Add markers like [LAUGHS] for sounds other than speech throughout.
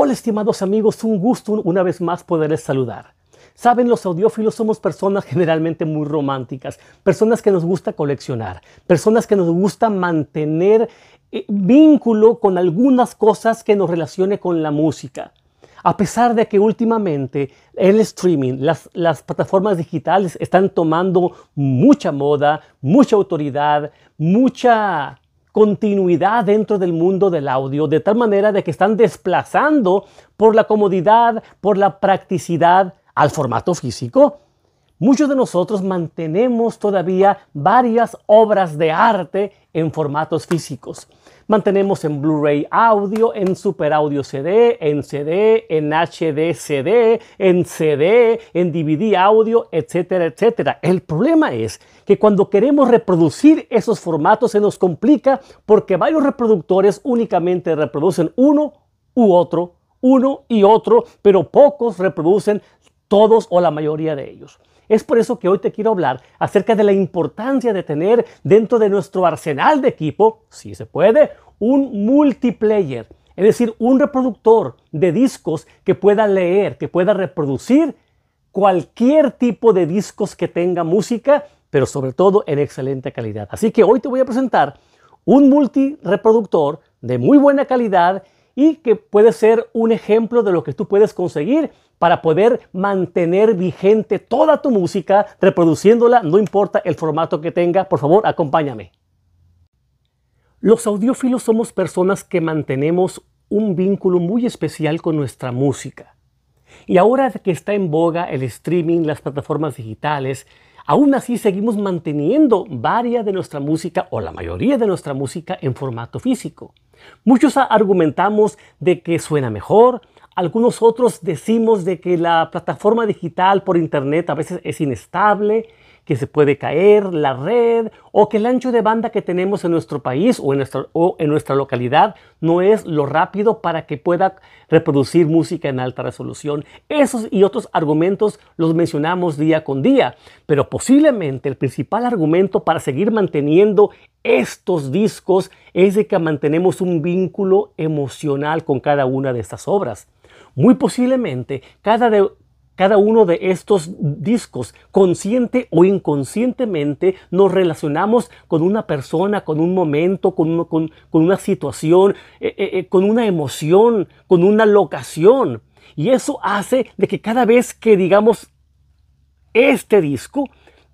Hola estimados amigos, un gusto una vez más poderles saludar. Saben, los audiófilos somos personas generalmente muy románticas, personas que nos gusta coleccionar, personas que nos gusta mantener eh, vínculo con algunas cosas que nos relacione con la música. A pesar de que últimamente el streaming, las, las, plataformas digitales están tomando mucha moda, mucha autoridad, mucha continuidad dentro del mundo del audio, de tal manera de que están desplazando por la comodidad, por la practicidad al formato físico. Muchos de nosotros mantenemos todavía varias obras de arte en formatos físicos. Mantenemos en Blu-ray audio, en Super Audio CD, en CD, en HD CD, en CD, en DVD audio, etcétera, etcétera. El problema es que cuando queremos reproducir esos formatos se nos complica porque varios reproductores únicamente reproducen uno u otro, uno y otro, pero pocos reproducen todos o la mayoría de ellos. Es por eso que hoy te quiero hablar acerca de la importancia de tener dentro de nuestro arsenal de equipo, si se puede, un multiplayer, es decir, un reproductor de discos que pueda leer, que pueda reproducir cualquier tipo de discos que tenga música, pero sobre todo en excelente calidad. Así que hoy te voy a presentar un multi reproductor de muy buena calidad y que puede ser un ejemplo de lo que tú puedes conseguir para poder mantener vigente toda tu música, reproduciéndola, no importa el formato que tenga. Por favor, acompáñame. Los audiófilos somos personas que mantenemos un vínculo muy especial con nuestra música. Y ahora que está en boga el streaming, las plataformas digitales, aún así seguimos manteniendo varias de nuestra música o la mayoría de nuestra música en formato físico. Muchos argumentamos de que suena mejor, algunos otros decimos de que la plataforma digital por internet a veces es inestable, que se puede caer la red o que el ancho de banda que tenemos en nuestro país o en nuestra, en nuestra localidad no es lo rápido para que pueda reproducir música en alta resolución. Esos y otros argumentos los mencionamos día con día, pero posiblemente el principal argumento para seguir manteniendo estos discos es de que mantenemos un vínculo emocional con cada una de estas obras. Muy posiblemente, cada, de, cada uno de estos discos, consciente o inconscientemente, nos relacionamos con una persona, con un momento, con, una situación, eh, eh, eh, con una emoción, con una locación. Y eso hace de que cada vez que digamos este disco,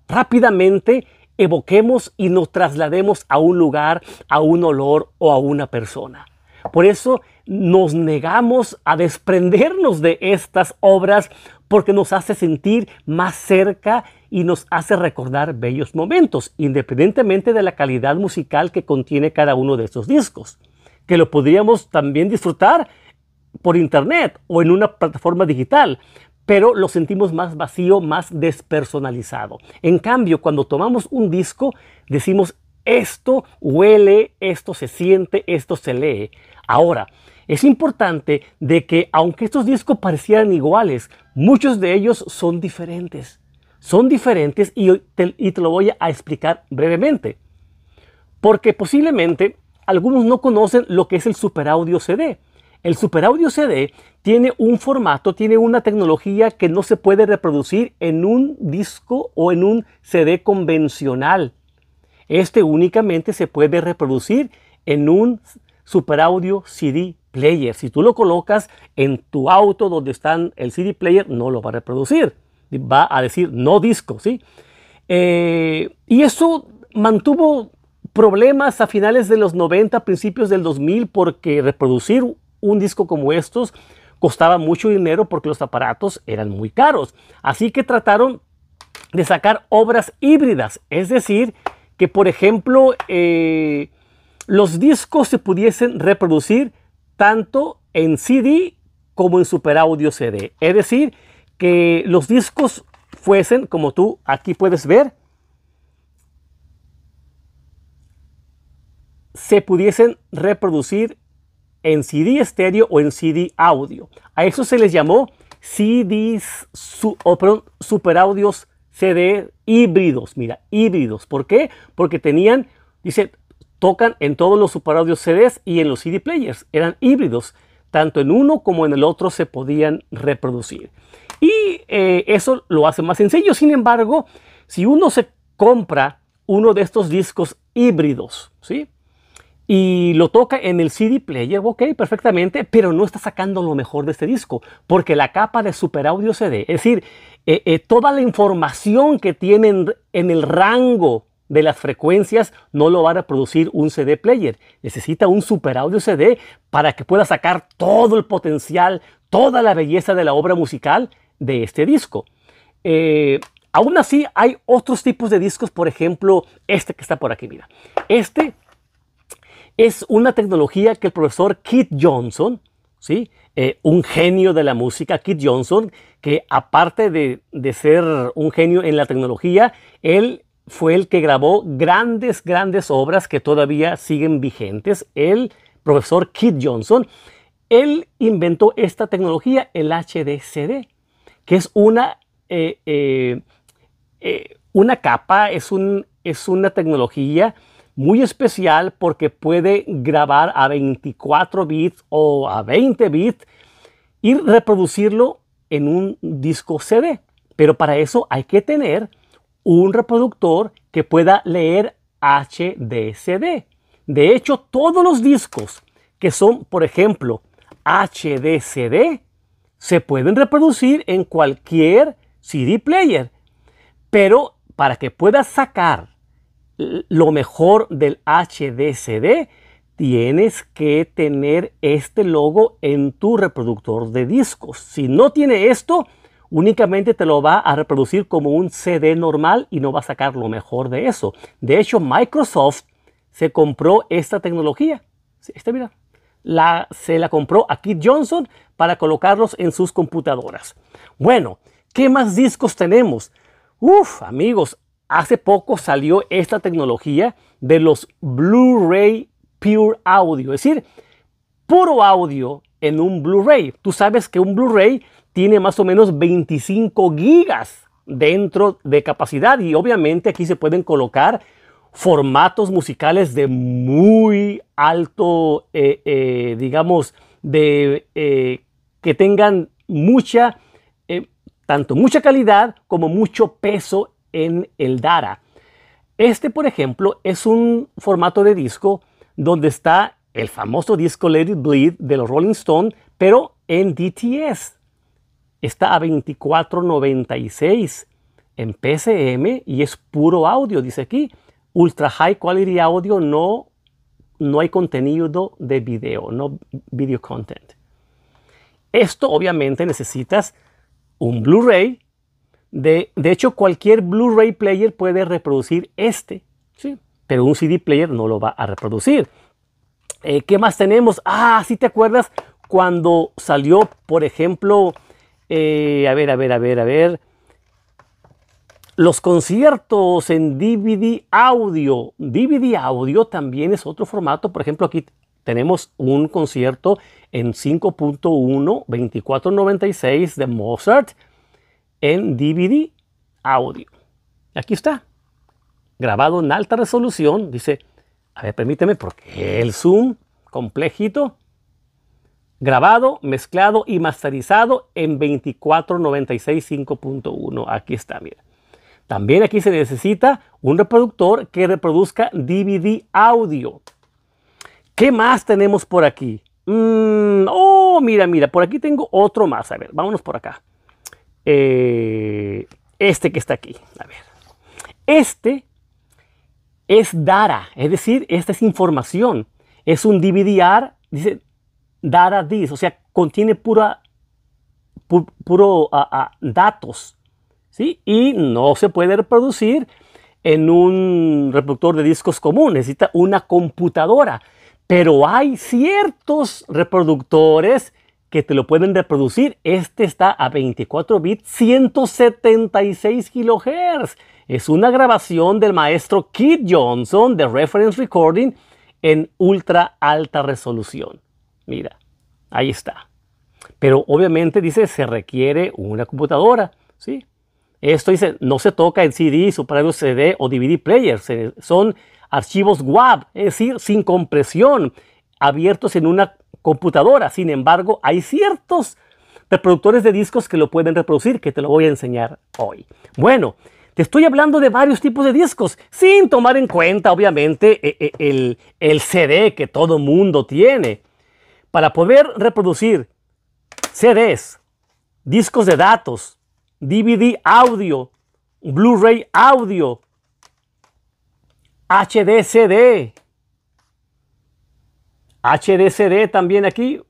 rápidamente evoquemos y nos traslademos a un lugar, a un olor o a una persona. Por eso nos negamos a desprendernos de estas obras porque nos hace sentir más cerca y nos hace recordar bellos momentos, independientemente de la calidad musical que contiene cada uno de estos discos, que lo podríamos también disfrutar por internet o en una plataforma digital, pero lo sentimos más vacío, más despersonalizado. En cambio, cuando tomamos un disco, decimos, esto huele, esto se siente, esto se lee. Ahora, es importante de que aunque estos discos parecieran iguales, muchos de ellos son diferentes. Son diferentes y te, lo voy a explicar brevemente. Porque posiblemente algunos no conocen lo que es el Super Audio CD. El superaudio CD tiene un formato, tiene una tecnología que no se puede reproducir en un disco o en un CD convencional. Este únicamente se puede reproducir en un Super Audio CD Player. Si tú lo colocas en tu auto donde están el CD Player, no lo va a reproducir. Va a decir no disco, ¿sí? Eh, y eso mantuvo problemas a finales de los 90, principios del 2000, porque reproducir un disco como estos costaba mucho dinero porque los aparatos eran muy caros. Así que trataron de sacar obras híbridas, es decir, que por ejemplo eh, los discos se pudiesen reproducir tanto en CD como en Super Audio CD. Es decir, que los discos fuesen, como tú aquí puedes ver, se pudiesen reproducir en CD estéreo o en CD audio. A eso se les llamó CDs super audios CD híbridos. Mira, híbridos. ¿Por qué? Porque tenían, dice, tocan en todos los Super Audio CDs y en los CD players. Eran híbridos, tanto en uno como en el otro se podían reproducir. Y eh, eso lo hace más sencillo. Sin embargo, si uno se compra uno de estos discos híbridos, ¿sí? Y lo toca en el CD player, ok, perfectamente, pero no está sacando lo mejor de este disco, porque la capa de Super Audio CD, es decir, eh, eh, toda la información que tienen en el rango de las frecuencias no lo van a producir un CD player. Necesita un super audio CD para que pueda sacar todo el potencial, toda la belleza de la obra musical de este disco. Eh, aún así, hay otros tipos de discos, por ejemplo, este que está por aquí, mira. Este es una tecnología que el profesor Keith Johnson, ¿sí? Eh, un genio de la música, Kit Johnson, que aparte de, de ser un genio en la tecnología, él fue el que grabó grandes, grandes obras que todavía siguen vigentes. El profesor Kit Johnson, él inventó esta tecnología, el HDCD, que es una, eh, eh, eh, una capa, es, es una tecnología muy especial porque puede grabar a 24 bits o a 20 bits y reproducirlo en un disco CD. Pero para eso hay que tener un reproductor que pueda leer HDCD. De hecho, todos los discos que son, por ejemplo, HDCD, se pueden reproducir en cualquier CD player. Pero para que puedas sacar lo mejor del HDCD, tienes que tener este logo en tu reproductor de discos. Si no tiene esto, únicamente te lo va a reproducir como un CD normal y no va a sacar lo mejor de eso. De hecho, Microsoft se compró esta tecnología. mira, se la compró a Keith Johnson para colocarlos en sus computadoras. Bueno, ¿qué más discos tenemos? Uf, amigos, hace poco salió esta tecnología de los Blu-ray Pure Audio, es decir, puro audio en un Blu-ray. Tú sabes que un Blu-ray tiene más o menos 25 gigas dentro de capacidad y obviamente aquí se pueden colocar formatos musicales de muy alto, eh, eh, digamos, de eh, que tengan mucha, tanto mucha calidad como mucho peso en el DARA. Este, por ejemplo, es un formato de disco donde está el famoso disco Let Bleed de los Rolling Stones, pero en DTS. Está a 24.96 en PCM y es puro audio, dice aquí. Ultra High Quality Audio, no, no hay contenido de video, no video content. Esto obviamente necesitas un Blu-ray. De, de, hecho, cualquier Blu-ray player puede reproducir este, ¿sí? pero un CD player no lo va a reproducir. Eh, ¿Qué más tenemos? Ah, si ¿sí te acuerdas cuando salió, por ejemplo, eh, a ver, a ver, a ver, a ver, los conciertos en DVD audio. DVD audio también es otro formato. Por ejemplo, aquí tenemos un concierto en 5.1 2496 de Mozart en DVD audio. Aquí está, grabado en alta resolución, dice a ver, permíteme, porque el Zoom complejito, grabado, mezclado y masterizado en 2496 5.1. Aquí está, mira. También aquí se necesita un reproductor que reproduzca DVD audio. ¿Qué más tenemos por aquí? Mm, oh, mira, mira, por aquí tengo otro más. A ver, vámonos por acá. Eh, este que está aquí. A ver. Este es data, es decir, esta es información. Es un DVDR, dice data dis, o sea, contiene pura, puro datos, ¿sí? Y no se puede reproducir en un reproductor de discos común, necesita una computadora. Pero hay ciertos reproductores que te lo pueden reproducir. Este está a 24 bits, 176 kilohertz es una grabación del maestro Keith Johnson de Reference Recording en ultra alta resolución. Mira, ahí está. Pero obviamente dice, se requiere una computadora, ¿sí? Esto dice, no se toca en CD, super CD o DVD player, son archivos WAV, es decir, sin compresión, abiertos en una computadora. Sin embargo, hay ciertos reproductores de discos que lo pueden reproducir, que te lo voy a enseñar hoy. Bueno, te estoy hablando de varios tipos de discos, sin tomar en cuenta, obviamente, e, e, el, CD que todo mundo tiene. Para poder reproducir CDs, discos de datos, DVD audio, Blu-ray audio, HDCD, HDCD también aquí,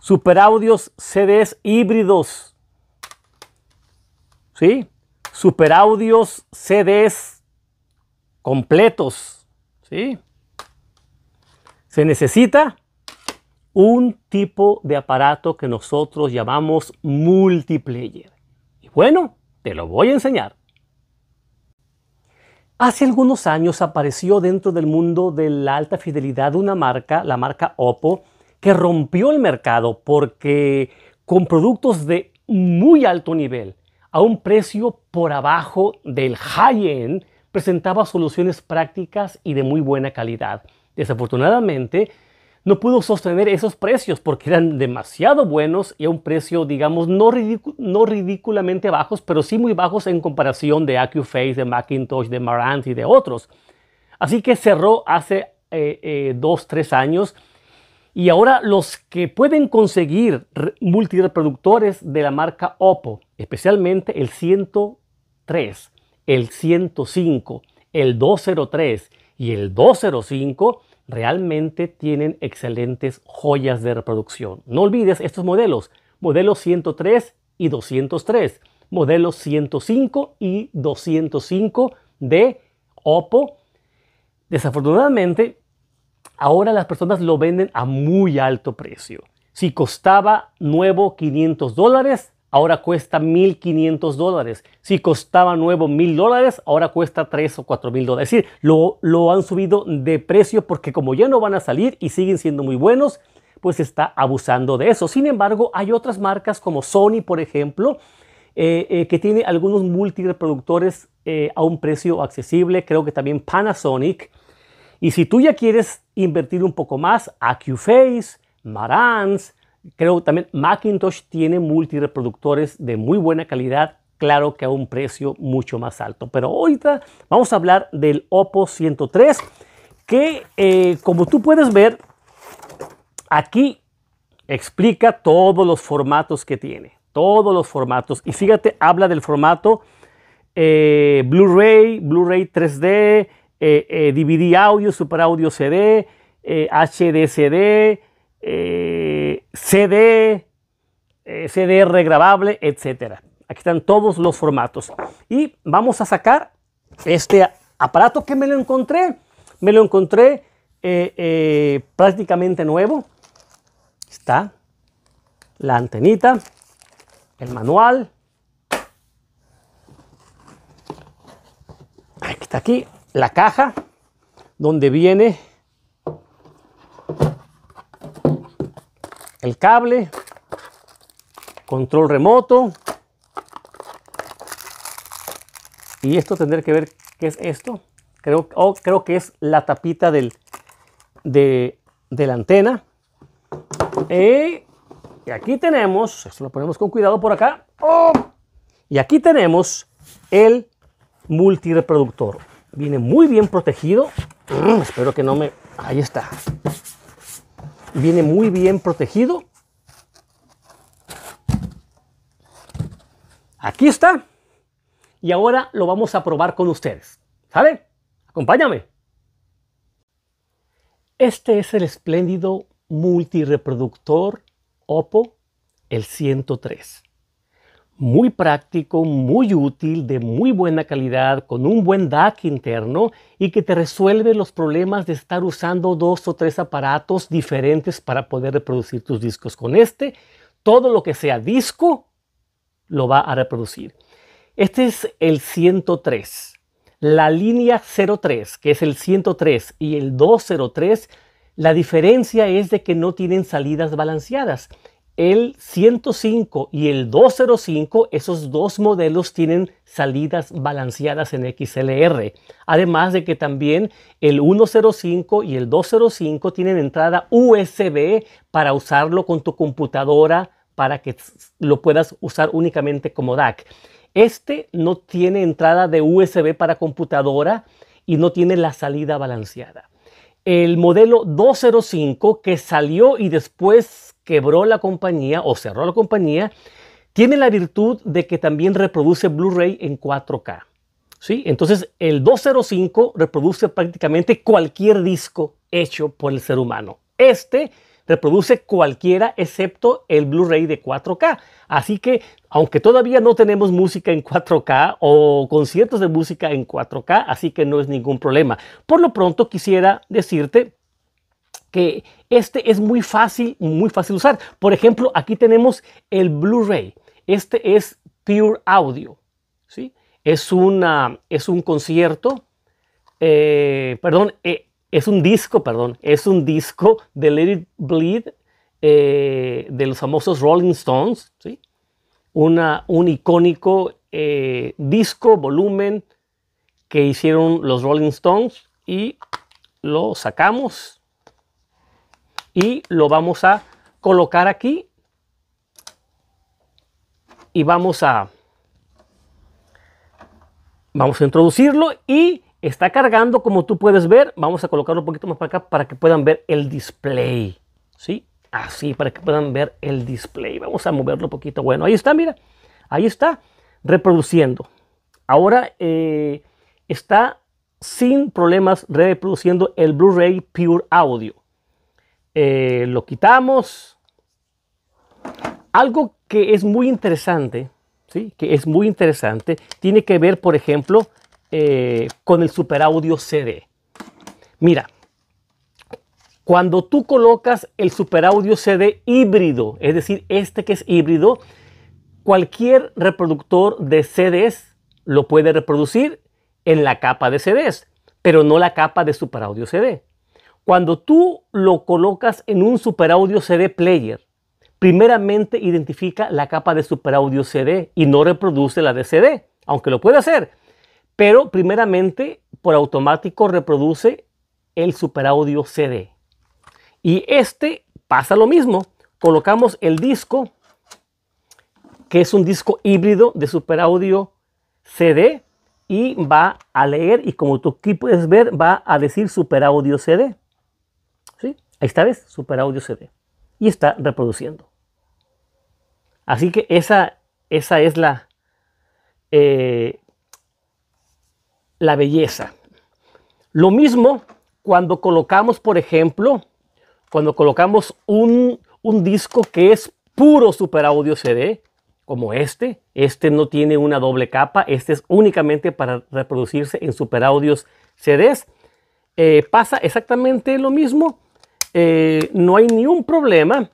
super audios, CDs híbridos, ¿sí? Superaudios, CDs completos, ¿sí? Se necesita un tipo de aparato que nosotros llamamos multiplayer. Y bueno, te lo voy a enseñar. Hace algunos años apareció dentro del mundo de la alta fidelidad una marca, la marca Oppo, que rompió el mercado porque con productos de muy alto nivel, a un precio por abajo del high-end, presentaba soluciones prácticas y de muy buena calidad. Desafortunadamente, no pudo sostener esos precios porque eran demasiado buenos y a un precio, digamos, no, ridículamente bajos, pero sí muy bajos en comparación de AccuFace, de Macintosh, de Marant y de otros. Así que cerró hace eh, eh, dos, tres años. Y ahora los que pueden conseguir multireproductores de la marca Oppo especialmente el 103, el 105, el 203 y el 205 realmente tienen excelentes joyas de reproducción. No olvides estos modelos, modelos 103 y 203, modelos 105 y 205 de Oppo. Desafortunadamente, ahora las personas lo venden a muy alto precio. Si costaba nuevo 500 dólares, ahora cuesta 1.500 dólares. Si costaba nuevo 1.000 dólares, ahora cuesta 3 o 4.000 dólares. Es decir, lo, lo han subido de precio porque como ya no van a salir y siguen siendo muy buenos, pues está abusando de eso. Sin embargo, hay otras marcas como Sony, por ejemplo, eh, eh, que tiene algunos multireproductores eh, a un precio accesible. Creo que también Panasonic. Y si tú ya quieres invertir un poco más, AccuFace, Marantz, Creo también Macintosh tiene multireproductores de muy buena calidad, claro que a un precio mucho más alto. Pero ahorita vamos a hablar del Oppo 103, que eh, como tú puedes ver, aquí explica todos los formatos que tiene, todos los formatos. Y fíjate, habla del formato eh, Blu-ray, Blu-ray 3D, DVD eh, audio, super audio CD, HDCD, CD, eh, CD regrabable, etc. etcétera. Aquí están todos los formatos. Y vamos a sacar este aparato que me lo encontré. Me lo encontré eh, eh, prácticamente nuevo. Está la antenita, el manual. Aquí está aquí la caja donde viene el cable, control remoto. Y esto tendré que ver qué es esto. Creo, creo que es la tapita del, de, la antena. y aquí tenemos, esto lo ponemos con cuidado por acá. ¡oh! y aquí tenemos el multireproductor. Viene muy bien protegido. Mm, espero que no me... Ahí está viene muy bien protegido. Aquí está. Y ahora lo vamos a probar con ustedes. ¿Sale? Acompáñame. Este es el espléndido multireproductor Oppo el 103 muy práctico, muy útil, de muy buena calidad, con un buen DAC interno y que te resuelve los problemas de estar usando dos o tres aparatos diferentes para poder reproducir tus discos. Con este, todo lo que sea disco lo va a reproducir. Este es el 103. La línea 03, que es el 103 y el 203, la diferencia es de que no tienen salidas balanceadas el 105 y el 205, esos dos modelos tienen salidas balanceadas en XLR. Además de que también el 105 y el 205 tienen entrada USB para usarlo con tu computadora para que lo puedas usar únicamente como DAC. Este no tiene entrada de USB para computadora y no tiene la salida balanceada el modelo 205 que salió y después quebró la compañía o cerró la compañía, tiene la virtud de que también reproduce Blu-ray en 4K. ¿sí? Entonces el 205 reproduce prácticamente cualquier disco hecho por el ser humano. Este reproduce cualquiera excepto el Blu-ray de 4K. Así que, aunque todavía no tenemos música en 4K o conciertos de música en 4K, así que no es ningún problema. Por lo pronto quisiera decirte que este es muy fácil, muy fácil usar. Por ejemplo, aquí tenemos el Blu-ray. Este es Pure Audio, ¿sí? Es, una, es un concierto, eh, perdón, eh, es un disco, perdón, es un disco de Let Bleed eh, de los famosos Rolling Stones, ¿sí? un icónico eh, disco, volumen que hicieron los Rolling Stones y lo sacamos y lo vamos a colocar aquí y vamos a vamos a introducirlo y Está cargando, como tú puedes ver. Vamos a colocarlo un poquito más para acá para que puedan ver el display. ¿Sí? Así, para que puedan ver el display. Vamos a moverlo un poquito. Bueno, ahí está, mira. Ahí está, reproduciendo. Ahora eh, está sin problemas reproduciendo el Blu-ray Pure Audio. Eh, lo quitamos. Algo que es muy interesante, ¿sí? que es muy interesante, tiene que ver, por ejemplo, eh, con el Super Audio CD. Mira, cuando tú colocas el Super Audio CD híbrido, es decir, este que es híbrido, cualquier reproductor de CDs lo puede reproducir en la capa de CDs, pero no la capa de Super Audio CD. Cuando tú lo colocas en un Super Audio CD player, primeramente identifica la capa de Super Audio CD y no reproduce la de CD, aunque lo puede hacer pero primeramente por automático reproduce el superaudio CD. Y este pasa lo mismo. Colocamos el disco, que es un disco híbrido de superaudio CD, y va a leer, y como tú aquí puedes ver, va a decir superaudio CD. ¿Sí? Ahí está, ¿ves? Superaudio CD. Y está reproduciendo. Así que esa, esa es la eh, la belleza. Lo mismo cuando colocamos, por ejemplo, cuando colocamos un, disco que es puro super audio CD, como este. Este no tiene una doble capa, este es únicamente para reproducirse en super Audio CDs. Eh, pasa exactamente lo mismo, eh, no hay ni un problema.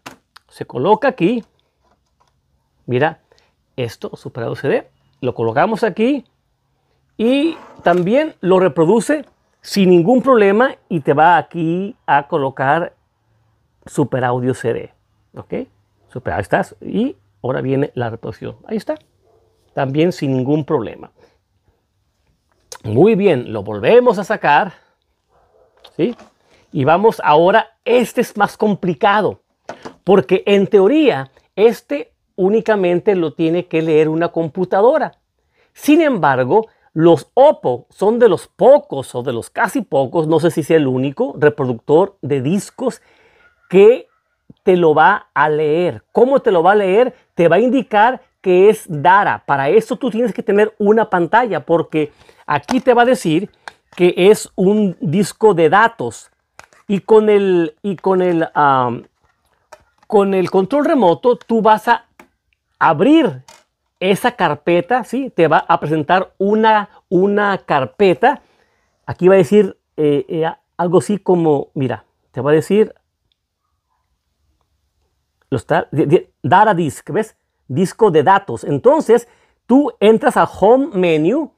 Se coloca aquí, mira, esto, super audio CD, lo colocamos aquí y también lo reproduce sin ningún problema y te va aquí a colocar Super Audio CD. ¿Ok? Super, ahí estás. Y ahora viene la reproducción. Ahí está. También sin ningún problema. Muy bien, lo volvemos a sacar. ¿Sí? Y vamos ahora, este es más complicado. Porque en teoría, este únicamente lo tiene que leer una computadora. Sin embargo, los Oppo son de los pocos o de los casi pocos, no sé si sea el único reproductor de discos que te lo va a leer. ¿Cómo te lo va a leer? Te va a indicar que es DARA. Para eso tú tienes que tener una pantalla porque aquí te va a decir que es un disco de datos y con el y con con el control remoto tú vas a abrir esa carpeta, ¿sí? Te va a presentar una, una carpeta. Aquí va a decir eh, eh, algo así como, mira, te va a decir, data disk, ¿ves? Disco de datos. Entonces, tú entras a home menu,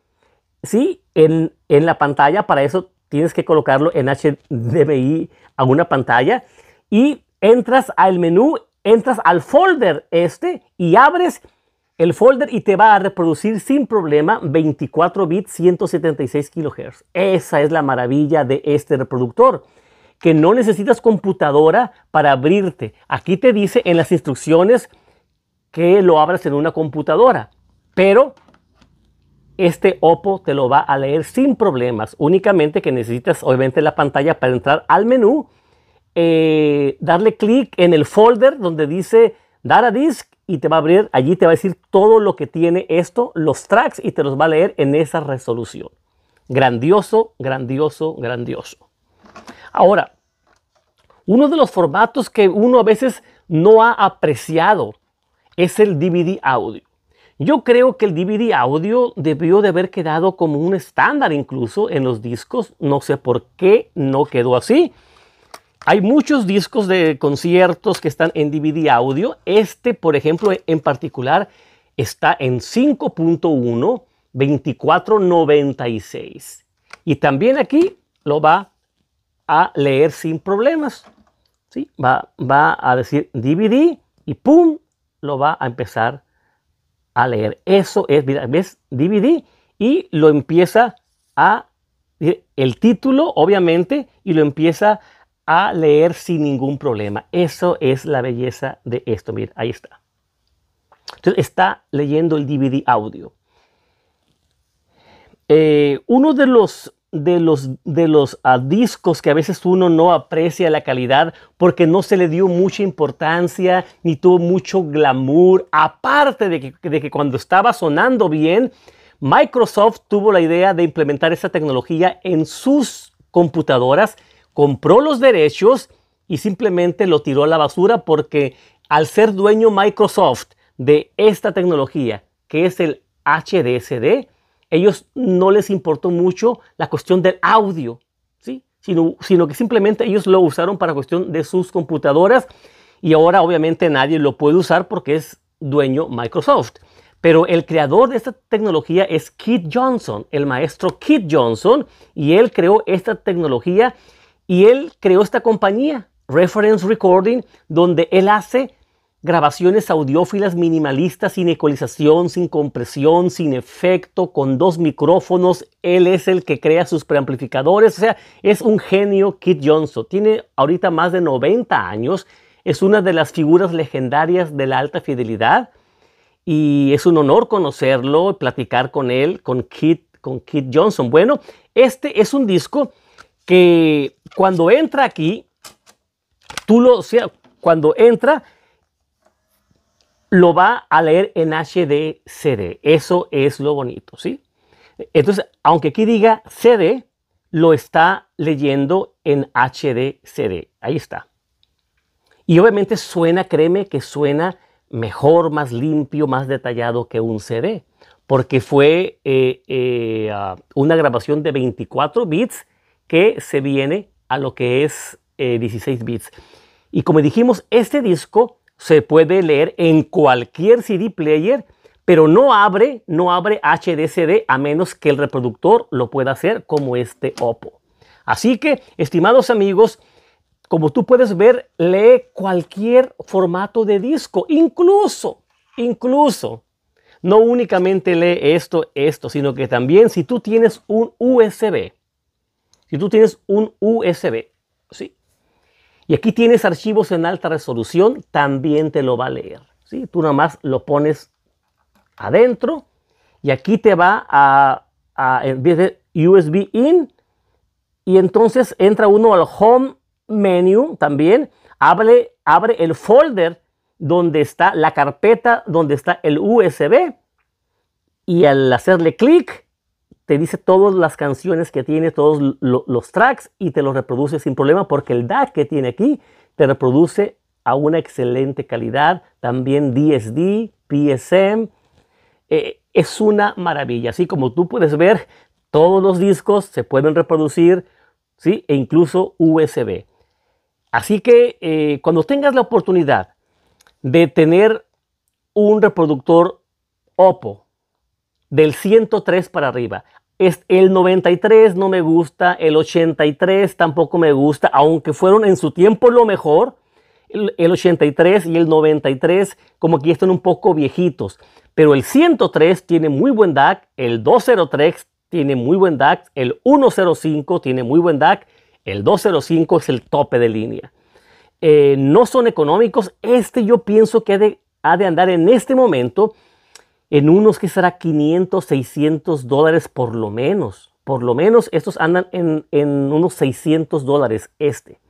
¿sí? En, en la pantalla, para eso tienes que colocarlo en HDMI a una pantalla y entras al menú, entras al folder este y abres el folder y te va a reproducir sin problema 24 bits 176 kHz. Esa es la maravilla de este reproductor, que no necesitas computadora para abrirte. Aquí te dice en las instrucciones que lo abras en una computadora, pero este Oppo te lo va a leer sin problemas, únicamente que necesitas obviamente la pantalla para entrar al menú, eh, darle clic en el folder donde dice Data Disk y te va a abrir, allí te va a decir todo lo que tiene esto, los tracks, y te los va a leer en esa resolución. Grandioso, grandioso, grandioso. Ahora, uno de los formatos que uno a veces no ha apreciado es el DVD audio. Yo creo que el DVD audio debió de haber quedado como un estándar incluso en los discos. No sé por qué no quedó así. Hay muchos discos de conciertos que están en DVD audio. Este, por ejemplo, en particular, está en 5.1, 2496. Y también aquí lo va a leer sin problemas. ¿sí? Va, va a decir DVD y ¡pum! lo va a empezar a leer. Eso es, ves DVD y lo empieza a el título, obviamente, y lo empieza a leer sin ningún problema. Eso es la belleza de esto. Mira, ahí está. Entonces está leyendo el DVD audio. Eh, uno de los, de los, de los ah, discos que a veces uno no aprecia la calidad porque no se le dio mucha importancia ni tuvo mucho glamour, aparte de que, de que cuando estaba sonando bien, Microsoft tuvo la idea de implementar esa tecnología en sus computadoras compró los derechos y simplemente lo tiró a la basura porque al ser dueño Microsoft de esta tecnología, que es el HDSD, ellos no les importó mucho la cuestión del audio, ¿sí? sino, sino que simplemente ellos lo usaron para cuestión de sus computadoras y ahora obviamente nadie lo puede usar porque es dueño Microsoft. Pero el creador de esta tecnología es Kit Johnson, el maestro Kit Johnson, y él creó esta tecnología y él creó esta compañía, Reference Recording, donde él hace grabaciones audiófilas minimalistas sin ecualización, sin compresión, sin efecto, con dos micrófonos. Él es el que crea sus preamplificadores. O sea, es un genio Kit Johnson. Tiene ahorita más de 90 años. Es una de las figuras legendarias de la alta fidelidad. Y es un honor conocerlo, platicar con él, con Kit, con Kit Johnson. Bueno, este es un disco que cuando entra aquí, tú lo, sea, cuando entra, lo va a leer en HD CD. Eso es lo bonito, ¿sí? Entonces, aunque aquí diga CD, lo está leyendo en HD CD. Ahí está. Y obviamente suena, créeme que suena mejor, más limpio, más detallado que un CD, porque fue eh, eh, ah, una grabación de 24 bits que se viene a lo que es 16 eh, bits. Y como dijimos, este disco se puede leer en cualquier CD player, pero no abre, no abre HDCD a menos que el reproductor lo pueda hacer como este Oppo. Así que, estimados amigos, como tú puedes ver, lee cualquier formato de disco, incluso, incluso, no únicamente lee esto, esto, sino que también si tú tienes un USB, y tú tienes un USB, ¿sí? Y aquí tienes archivos en alta resolución, también te lo va a leer, ¿sí? Tú nada más lo pones adentro y aquí te va a, a, de USB in y entonces entra uno al home menu también, abre, abre el folder donde está la carpeta, donde está el USB y al hacerle clic, te dice todas las canciones que tiene, todos los tracks y te los reproduce sin problema porque el DAC que tiene aquí te reproduce a una excelente calidad. También DSD, PSM. Eh, es una maravilla. Así como tú puedes ver, todos los discos se pueden reproducir, ¿sí? E incluso USB. Así que eh, cuando tengas la oportunidad de tener un reproductor Oppo del 103 para arriba. Es el 93 no me gusta, el 83 tampoco me gusta, aunque fueron en su tiempo lo mejor. El, 83 y el 93 como que ya están un poco viejitos. Pero el 103 tiene muy buen DAC, el 203 tiene muy buen DAC, el 105 tiene muy buen DAC, el 205 es el tope de línea. Eh, no son económicos. Este yo pienso que ha de andar en este momento en unos que será 500, 600 dólares por lo menos. Por lo menos estos andan en, unos 600 dólares este.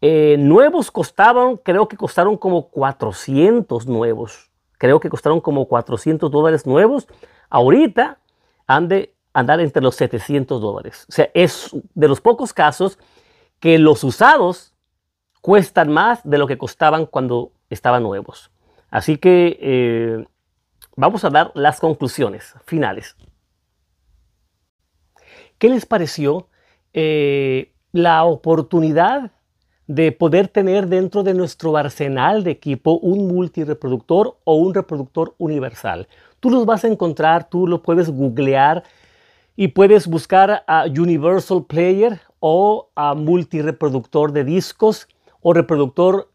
Eh, nuevos costaban, creo que costaron como 400 nuevos. Creo que costaron como 400 dólares nuevos. Ahorita han de andar entre los 700 dólares. O sea, es de los pocos casos que los usados cuestan más de lo que costaban cuando estaban nuevos. Así que eh, vamos a dar las conclusiones finales. ¿Qué les pareció eh, la oportunidad de poder tener dentro de nuestro arsenal de equipo un multireproductor o un reproductor universal? Tú los vas a encontrar, tú lo puedes googlear y puedes buscar a Universal Player o a multireproductor de discos o reproductor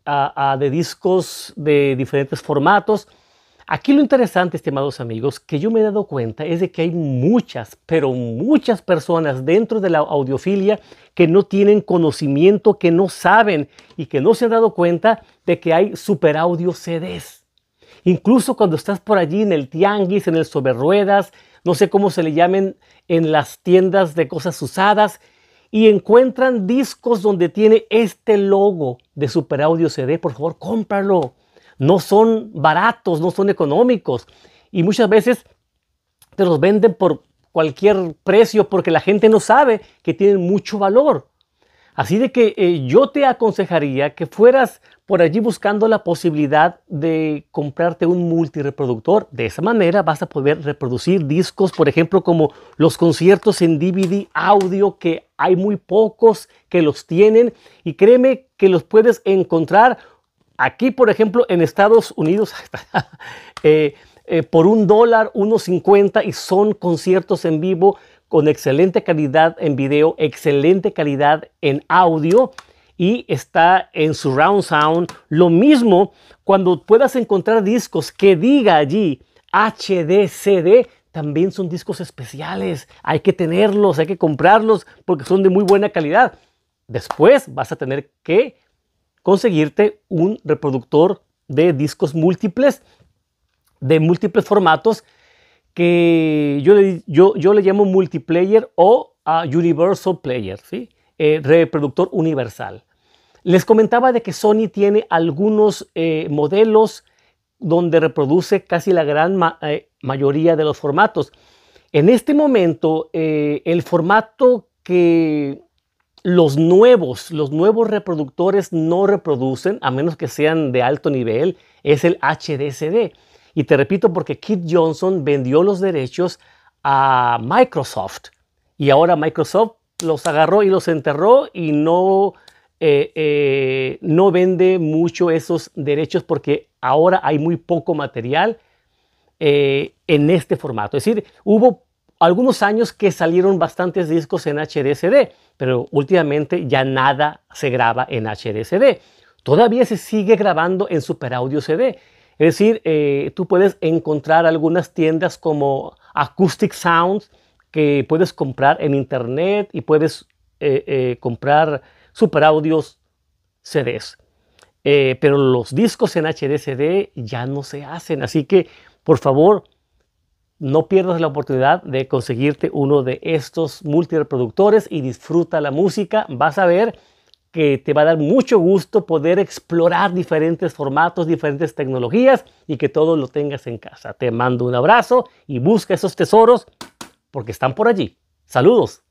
de discos de diferentes formatos Aquí lo interesante, estimados amigos, que yo me he dado cuenta es de que hay muchas, pero muchas personas dentro de la audiofilia que no tienen conocimiento, que no saben y que no se han dado cuenta de que hay superaudio CDs. Incluso cuando estás por allí en el tianguis, en el sobre no sé cómo se le llamen en las tiendas de cosas usadas, y encuentran discos donde tiene este logo de Super Audio CD, por favor, cómpralo no son baratos, no son económicos. Y muchas veces te los venden por cualquier precio porque la gente no sabe que tienen mucho valor. Así de que eh, yo te aconsejaría que fueras por allí buscando la posibilidad de comprarte un multireproductor. De esa manera vas a poder reproducir discos, por ejemplo, como los conciertos en DVD audio, que hay muy pocos que los tienen. Y créeme que los puedes encontrar Aquí, por ejemplo, en Estados Unidos, [LAUGHS] eh, eh, por un dólar, 1.50 y son conciertos en vivo con excelente calidad en video, excelente calidad en audio y está en surround sound. Lo mismo cuando puedas encontrar discos que diga allí HD, CD, también son discos especiales. Hay que tenerlos, hay que comprarlos porque son de muy buena calidad. Después vas a tener que conseguirte un reproductor de discos múltiples, de múltiples formatos, que yo le, yo, yo le llamo multiplayer o universal player, ¿sí? Eh, reproductor universal. Les comentaba de que Sony tiene algunos eh, modelos donde reproduce casi la gran eh, mayoría de los formatos. En este momento, el formato que los nuevos, los nuevos reproductores no reproducen, a menos que sean de alto nivel, es el HDCD. Y te repito porque Kit Johnson vendió los derechos a Microsoft. Y ahora Microsoft los agarró y los enterró y no, eh, eh, no vende mucho esos derechos porque ahora hay muy poco material eh, en este formato. Es decir, hubo algunos años que salieron bastantes discos en HDCD, pero últimamente ya nada se graba en HDCD. Todavía se sigue grabando en Super Audio CD. Es decir, eh, tú puedes encontrar algunas tiendas como Acoustic Sounds que puedes comprar en internet y puedes eh, eh, comprar Super Audios CDs. pero los discos en HDCD ya no se hacen, así que por favor no pierdas la oportunidad de conseguirte uno de estos reproductores y disfruta la música. Vas a ver que te va a dar mucho gusto poder explorar diferentes formatos, diferentes tecnologías y que todo lo tengas en casa. Te mando un abrazo y busca esos tesoros porque están por allí. Saludos.